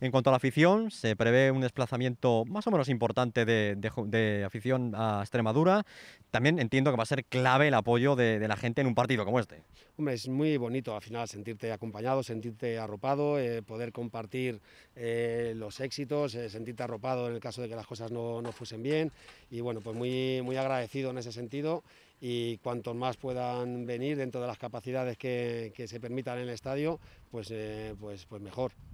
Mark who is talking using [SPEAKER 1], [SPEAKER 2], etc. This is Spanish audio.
[SPEAKER 1] En cuanto a la afición, se prevé un desplazamiento más o menos importante de, afición a Extremadura. También entiendo que va a ser clave el apoyo de, la gente en un partido como este.
[SPEAKER 2] Hombre, es muy bonito al final sentirte acompañado, sentirte arropado, eh, poder compartir eh, los éxitos, eh, sentirte arropado en el caso de que las cosas no, no fuesen bien. Y bueno, pues muy, muy agradecido en ese sentido y cuantos más puedan venir dentro de las capacidades que, se permitan en el estadio, pues, pues, pues mejor.